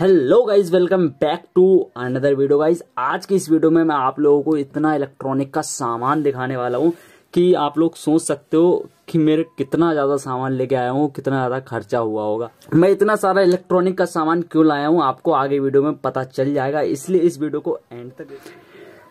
hello guys welcome back to another video guys आज की इस वीडियो में मैं आप लोगों को इतना इलेक्ट्रॉनिक का सामान दिखाने वाला हूँ कि आप लोग सोच सकते हो कि मेरे कितना ज़्यादा सामान लेके आया हूँ कितना ज़्यादा खर्चा हुआ होगा मैं इतना सारा इलेक्ट्रॉनिक का सामान क्यों लाया हूँ आपको आगे वीडियो में पता चल जाएगा इसलिए इस वीडियो को एंड तक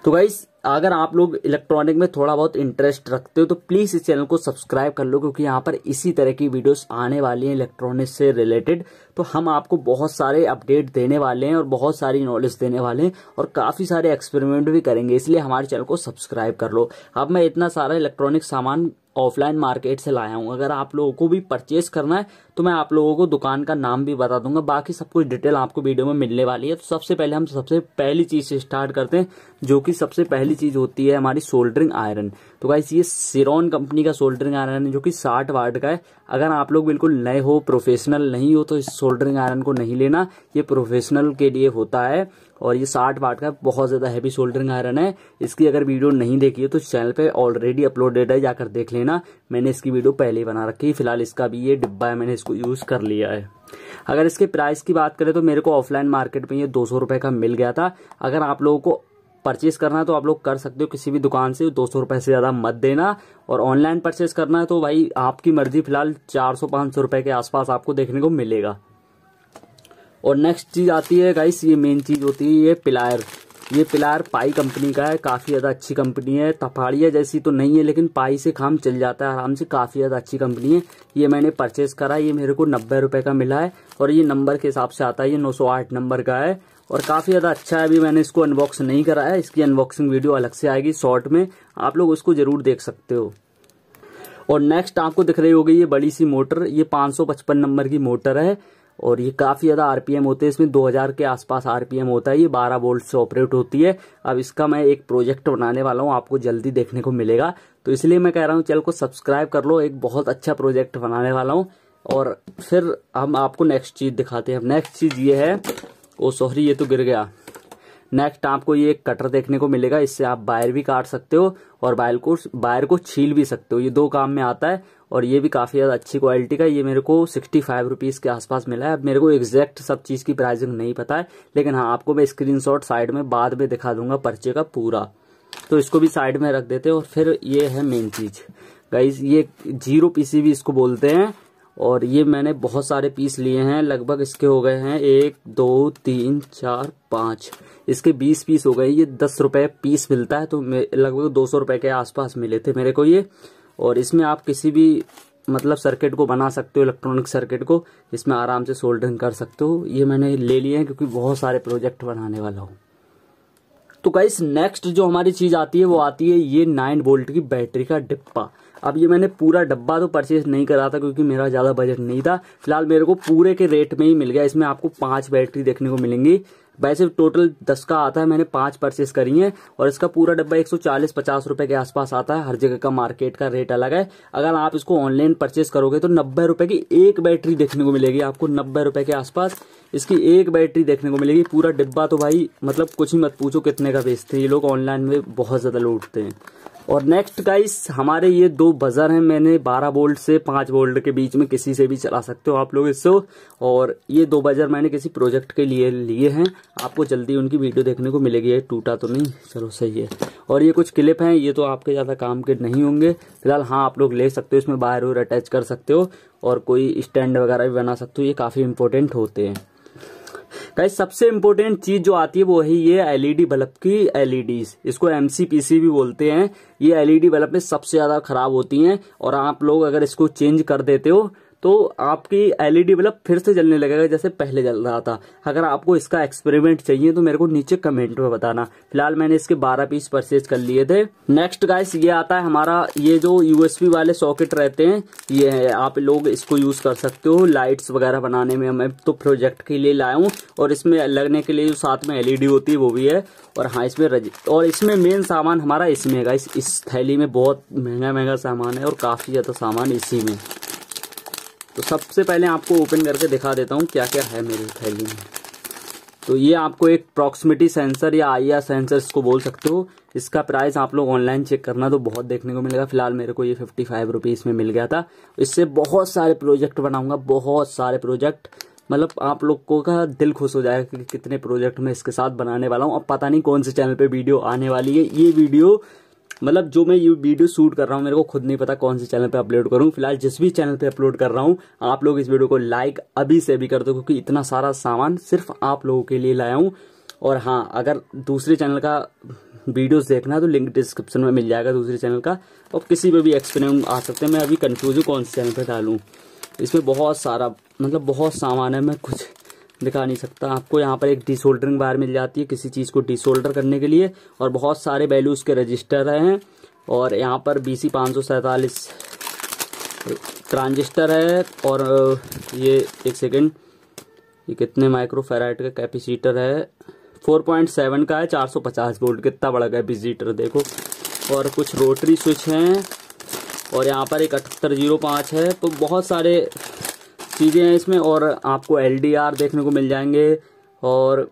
तो गाइस अगर आप लोग इलेक्ट्रॉनिक में थोड़ा बहुत इंटरेस्ट रखते हो तो प्लीज़ इस चैनल को सब्सक्राइब कर लो क्योंकि यहाँ पर इसी तरह की वीडियोस आने वाली हैं इलेक्ट्रॉनिक से रिलेटेड तो हम आपको बहुत सारे अपडेट देने वाले हैं और बहुत सारी नॉलेज देने वाले हैं और काफ़ी सारे एक्सपेरिमेंट भी करेंगे इसलिए हमारे चैनल को सब्सक्राइब कर लो अब मैं इतना सारा इलेक्ट्रॉनिक सामान ऑफलाइन मार्केट से लाया हूँ अगर आप लोगों को भी परचेस करना है तो मैं आप लोगों को दुकान का नाम भी बता दूंगा बाकी सब कुछ डिटेल आपको वीडियो में मिलने वाली है तो सबसे पहले हम सबसे पहली चीज़ से स्टार्ट करते हैं जो कि सबसे पहली चीज़ होती है हमारी सोल्डरिंग आयरन तो गाइस ये सिरोन कंपनी का सोल्डरिंग आयरन है जो कि साठ वाट का है अगर आप लोग बिल्कुल नए हो प्रोफेशनल नहीं हो तो इस सोल्डरिंग आयरन को नहीं लेना ये प्रोफेशनल के लिए होता है और ये साठ वाट का बहुत ज़्यादा हैवी सोल्डरिंग आयरन है इसकी अगर वीडियो नहीं देखी है तो चैनल पे ऑलरेडी अपलोडेड है जाकर देख लेना मैंने इसकी वीडियो पहले ही बना रखी है फिलहाल इसका भी ये डिब्बा है मैंने इसको यूज़ कर लिया है अगर इसके प्राइस की बात करें तो मेरे को ऑफलाइन मार्केट में ये दो सौ का मिल गया था अगर आप लोगों को परचेज करना है तो आप लोग कर सकते हो किसी भी दुकान से दो सौ रुपये से ज़्यादा मत देना और ऑनलाइन परचेज करना है तो भाई आपकी मर्जी फिलहाल चार सौ पाँच सौ रुपये के आसपास आपको देखने को मिलेगा और नेक्स्ट चीज़ आती है गाइस ये मेन चीज़ होती है ये पिलायर ये पिलायर पाई कंपनी का है काफ़ी ज़्यादा अच्छी कंपनी है तफाड़िया जैसी तो नहीं है लेकिन पाई से काम चल जाता है आराम से काफ़ी ज़्यादा अच्छी कंपनी है ये मैंने परचेस करा ये मेरे को नब्बे रुपए का मिला है और ये नंबर के हिसाब से आता है ये 908 नंबर का है और काफ़ी ज़्यादा अच्छा है अभी मैंने इसको अनबॉक्स नहीं करा है इसकी अनबॉक्सिंग वीडियो अलग से आएगी शॉर्ट में आप लोग उसको ज़रूर देख सकते हो और नेक्स्ट आपको दिख रही होगी ये बड़ी सी मोटर ये पचपन नंबर की मोटर है और ये काफ़ी ज़्यादा आरपीएम होते हैं इसमें 2000 के आसपास आरपीएम होता है ये 12 वोल्ट से ऑपरेट होती है अब इसका मैं एक प्रोजेक्ट बनाने वाला हूँ आपको जल्दी देखने को मिलेगा तो इसलिए मैं कह रहा हूँ चैनल को सब्सक्राइब कर लो एक बहुत अच्छा प्रोजेक्ट बनाने वाला हूँ और फिर हम आपको नेक्स्ट चीज़ दिखाते हैं नेक्स्ट चीज़ ये है ओ सॉरी ये तो गिर गया नेक्स्ट आपको ये एक कटर देखने को मिलेगा इससे आप बायर भी काट सकते हो और बायर को बायर को छील भी सकते हो ये दो काम में आता है और ये भी काफ़ी ज़्यादा अच्छी क्वालिटी का ये मेरे को सिक्सटी फाइव रुपीज़ के आसपास मिला है अब मेरे को एग्जैक्ट सब चीज़ की प्राइसिंग नहीं पता है लेकिन हाँ आपको मैं स्क्रीन साइड में बाद में दिखा दूंगा पर्चे का पूरा तो इसको भी साइड में रख देते हैं और फिर ये है मेन चीज़ गाइज ये जीरो पीसी भी इसको बोलते हैं और ये मैंने बहुत सारे पीस लिए हैं लगभग इसके हो गए हैं एक दो तीन चार पाँच इसके बीस पीस हो गए ये दस रुपये पीस मिलता है तो लगभग दो सौ रुपये के आसपास मिले थे मेरे को ये और इसमें आप किसी भी मतलब सर्किट को बना सकते हो इलेक्ट्रॉनिक सर्किट को इसमें आराम से सोल्डरिंग कर सकते हो ये मैंने ले लिए हैं क्योंकि बहुत सारे प्रोजेक्ट बनाने वाला हूँ तो कई नेक्स्ट जो हमारी चीज आती है वो आती है ये नाइन वोल्ट की बैटरी का डिप्पा अब ये मैंने पूरा डब्बा तो परचेज नहीं करा था क्योंकि मेरा ज़्यादा बजट नहीं था फिलहाल मेरे को पूरे के रेट में ही मिल गया इसमें आपको पाँच बैटरी देखने को मिलेंगी वैसे टोटल दस का आता है मैंने पाँच परचेस करी हैं और इसका पूरा डब्बा एक सौ चालीस पचास रुपए के आसपास आता है हर जगह का मार्केट का रेट अलग है अगर आप इसको ऑनलाइन परचेज करोगे तो नब्बे रुपए की एक बैटरी देखने को मिलेगी आपको नब्बे रुपए के आसपास इसकी एक बैटरी देखने को मिलेगी पूरा डिब्बा तो भाई मतलब कुछ ही मत पूछो कितने का बेचते हैं ये लोग ऑनलाइन में बहुत ज़्यादा लूटते हैं और नेक्स्ट गाइस हमारे ये दो बजर हैं मैंने 12 वोल्ट से 5 वोल्ट के बीच में किसी से भी चला सकते हो आप लोग इसको और ये दो बजर मैंने किसी प्रोजेक्ट के लिए लिए हैं आपको जल्दी उनकी वीडियो देखने को मिलेगी ये टूटा तो नहीं चलो सही है और ये कुछ क्लिप हैं ये तो आपके ज़्यादा काम के नहीं होंगे फिलहाल हाँ आप लोग ले सकते हो इसमें बाहर अटैच कर सकते हो और कोई स्टैंड वगैरह भी बना सकते हो ये काफ़ी इंपॉर्टेंट होते हैं कहीं सबसे इम्पोर्टेंट चीज जो आती है वो है ये एलईडी e बल्ब की एलईडी e इसको एमसीपीसी भी बोलते हैं ये एलईडी e बल्ब में सबसे ज्यादा खराब होती हैं और आप लोग अगर इसको चेंज कर देते हो तो आपकी एलईडी e बल्ब फिर से जलने लगेगा जैसे पहले जल रहा था अगर आपको इसका एक्सपेरिमेंट चाहिए तो मेरे को नीचे कमेंट में बताना फिलहाल मैंने इसके 12 पीस परचेज कर लिए थे नेक्स्ट गाइस ये आता है हमारा ये जो यूएसबी वाले सॉकेट रहते हैं ये है, आप लोग इसको यूज कर सकते हो लाइट्स वगैरह बनाने में मैं तो प्रोजेक्ट के लिए लाया हूँ और इसमें लगने के लिए जो साथ में एलईडी e होती है वो भी है और हाँ इसमें रज और इसमें मेन सामान हमारा इसमें गाइस इस थैली में बहुत महंगा महंगा सामान है और काफी ज्यादा सामान इसी में तो सबसे पहले आपको ओपन करके दिखा देता हूँ क्या क्या है मेरी थैली में तो ये आपको एक प्रॉक्सिमिटी सेंसर या आई आर सेंसर इसको बोल सकते हो इसका प्राइस आप लोग ऑनलाइन चेक करना तो बहुत देखने को मिलेगा फिलहाल मेरे को ये फिफ्टी फाइव रुपीज़ में मिल गया था इससे बहुत सारे प्रोजेक्ट बनाऊंगा बहुत सारे प्रोजेक्ट मतलब आप लोग को का दिल खुश हो जाएगा कि कितने प्रोजेक्ट मैं इसके साथ बनाने वाला हूँ अब पता नहीं कौन से चैनल पे वीडियो आने वाली है ये वीडियो मतलब जो मैं ये वीडियो शूट कर रहा हूँ मेरे को खुद नहीं पता कौन से चैनल पे अपलोड करूँ फिलहाल जिस भी चैनल पे अपलोड कर रहा हूँ आप लोग इस वीडियो को लाइक अभी से भी कर दो क्योंकि इतना सारा सामान सिर्फ आप लोगों के लिए लाया हूँ और हाँ अगर दूसरे चैनल का वीडियोस देखना है तो लिंक डिस्क्रिप्शन में मिल जाएगा दूसरे चैनल का और किसी पर भी एक्सप्लेन आ सकते हैं मैं अभी कन्फ्यूज हूँ कौन से चैनल पर डालूँ इसमें बहुत सारा मतलब बहुत सामान है मैं कुछ दिखा नहीं सकता आपको यहाँ पर एक डिसोल्डरिंग बार मिल जाती है किसी चीज़ को डिसोल्डर करने के लिए और बहुत सारे वैल्यूज़ के रजिस्टर हैं और यहाँ पर बी सी ट्रांजिस्टर है और ये एक सेकेंड ये कितने माइक्रोफेराइट का कैपेसिटर है 4.7 का है 450 वोल्ट कितना बड़ा कैपेसिटर देखो और कुछ रोटरी स्विच हैं और यहाँ पर एक अठहत्तर जीरो पाँच है तो बहुत सारे चीज़ें हैं इसमें और आपको एल देखने को मिल जाएंगे और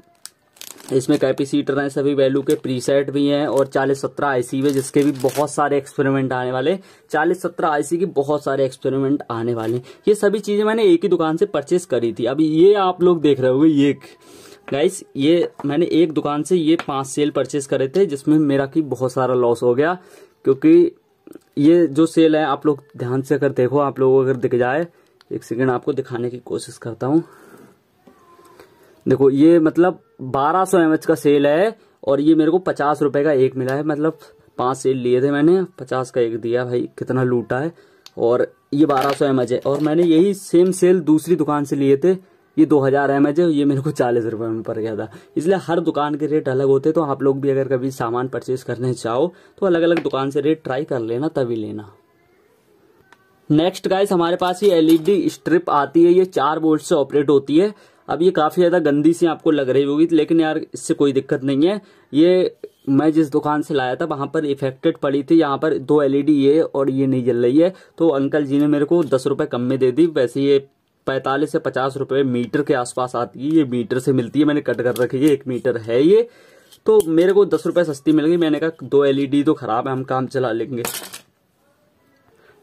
इसमें कैपेसिटर हैं सभी वैल्यू के प्रीसेट भी हैं और चालीस सत्रह आईसी में जिसके भी बहुत सारे एक्सपेरिमेंट आने वाले चालीस सत्रह आईसी के बहुत सारे एक्सपेरिमेंट आने वाले ये सभी चीज़ें मैंने एक ही दुकान से परचेस करी थी अभी ये आप लोग देख रहे हो ये गाइस ये मैंने एक दुकान से ये पांच सेल परचेस करे थे जिसमें मेरा की बहुत सारा लॉस हो गया क्योंकि ये जो सेल है आप लोग ध्यान से अगर देखो आप लोगों को अगर दिख जाए एक सेकेंड आपको दिखाने की कोशिश करता हूँ देखो ये मतलब 1200 सौ का सेल है और ये मेरे को पचास रुपए का एक मिला है मतलब पांच सेल लिए थे मैंने पचास का एक दिया भाई कितना लूटा है और ये 1200 सौ है और मैंने यही सेम सेल दूसरी दुकान से लिए थे ये 2000 हजार एम है ये मेरे को चालीस रुपए में पड़ गया था इसलिए हर दुकान के रेट अलग होते तो आप लोग भी अगर कभी सामान परचेज करने चाहो तो अलग अलग दुकान से रेट ट्राई कर लेना तभी लेना नेक्स्ट गाइस हमारे पास ये एलईडी स्ट्रिप e आती है ये चार बोल्ट से ऑपरेट होती है अब ये काफ़ी ज़्यादा गंदी सी आपको लग रही होगी लेकिन यार इससे कोई दिक्कत नहीं है ये मैं जिस दुकान से लाया था वहाँ पर इफेक्टेड पड़ी थी यहाँ पर दो एलईडी e ये और ये नहीं जल रही है तो अंकल जी ने मेरे को दस रुपये कम में दे दी वैसे ये पैंतालीस से पचास रुपये मीटर के आसपास आती है ये मीटर से मिलती है मैंने कट कर रखी है एक मीटर है ये तो मेरे को दस रुपये सस्ती मिल गई मैंने कहा दो एलईडी e तो खराब है हम काम चला लेंगे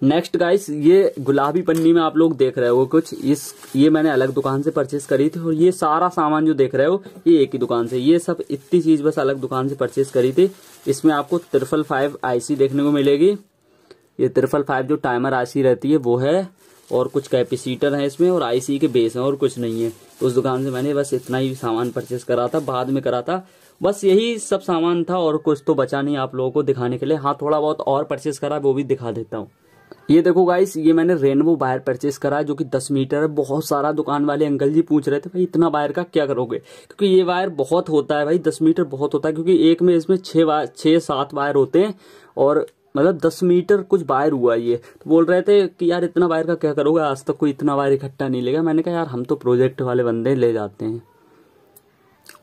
नेक्स्ट गाइस ये गुलाबी पन्नी में आप लोग देख रहे हो कुछ इस ये मैंने अलग दुकान से परचेस करी थी और ये सारा सामान जो देख रहे हो ये एक ही दुकान से ये सब इतनी चीज बस अलग दुकान से परचेस करी थी इसमें आपको त्रिफल फाइव आईसी देखने को मिलेगी ये त्रिफल फाइव जो टाइमर आईसी रहती है वो है और कुछ कैपेसिटर है इसमें और आईसी के बेस हैं और कुछ नहीं है उस दुकान से मैंने बस इतना ही सामान परचेस करा था बाद में करा था बस यही सब सामान था और कुछ तो बचा नहीं आप लोगों को दिखाने के लिए हाँ थोड़ा बहुत और परचेस करा वो भी दिखा देता हूँ ये देखो गाइस ये मैंने रेनबो वायर परचेस करा जो कि 10 मीटर है बहुत सारा दुकान वाले अंकल जी पूछ रहे थे भाई इतना वायर का क्या करोगे क्योंकि ये वायर बहुत होता है भाई 10 मीटर बहुत होता है क्योंकि एक में इसमें छः वायर छः सात वायर होते हैं और मतलब दस मीटर कुछ वायर हुआ ये तो बोल रहे थे कि यार इतना वायर का क्या करोगे आज तक कोई इतना वायर इकट्ठा नहीं लेगा मैंने कहा यार हम तो प्रोजेक्ट वाले बंदे ले जाते हैं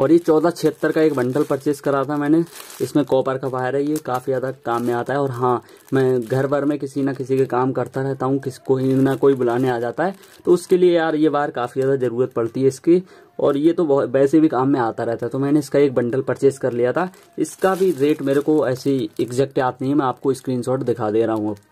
और ये चौदह छिहत्तर का एक बंडल परचेज करा था मैंने इसमें कॉपर का वायर है ये काफ़ी ज़्यादा काम में आता है और हाँ मैं घर भर में किसी ना किसी के काम करता रहता हूँ किसी कोई ना कोई बुलाने आ जाता है तो उसके लिए यार ये वायर काफ़ी ज़्यादा ज़रूरत पड़ती है इसकी और ये तो वैसे भी काम में आता रहता है तो मैंने इसका एक बंडल परचेज कर लिया था इसका भी रेट मेरे को ऐसी एग्जैक्ट याद नहीं है मैं आपको स्क्रीन दिखा दे रहा हूँ अब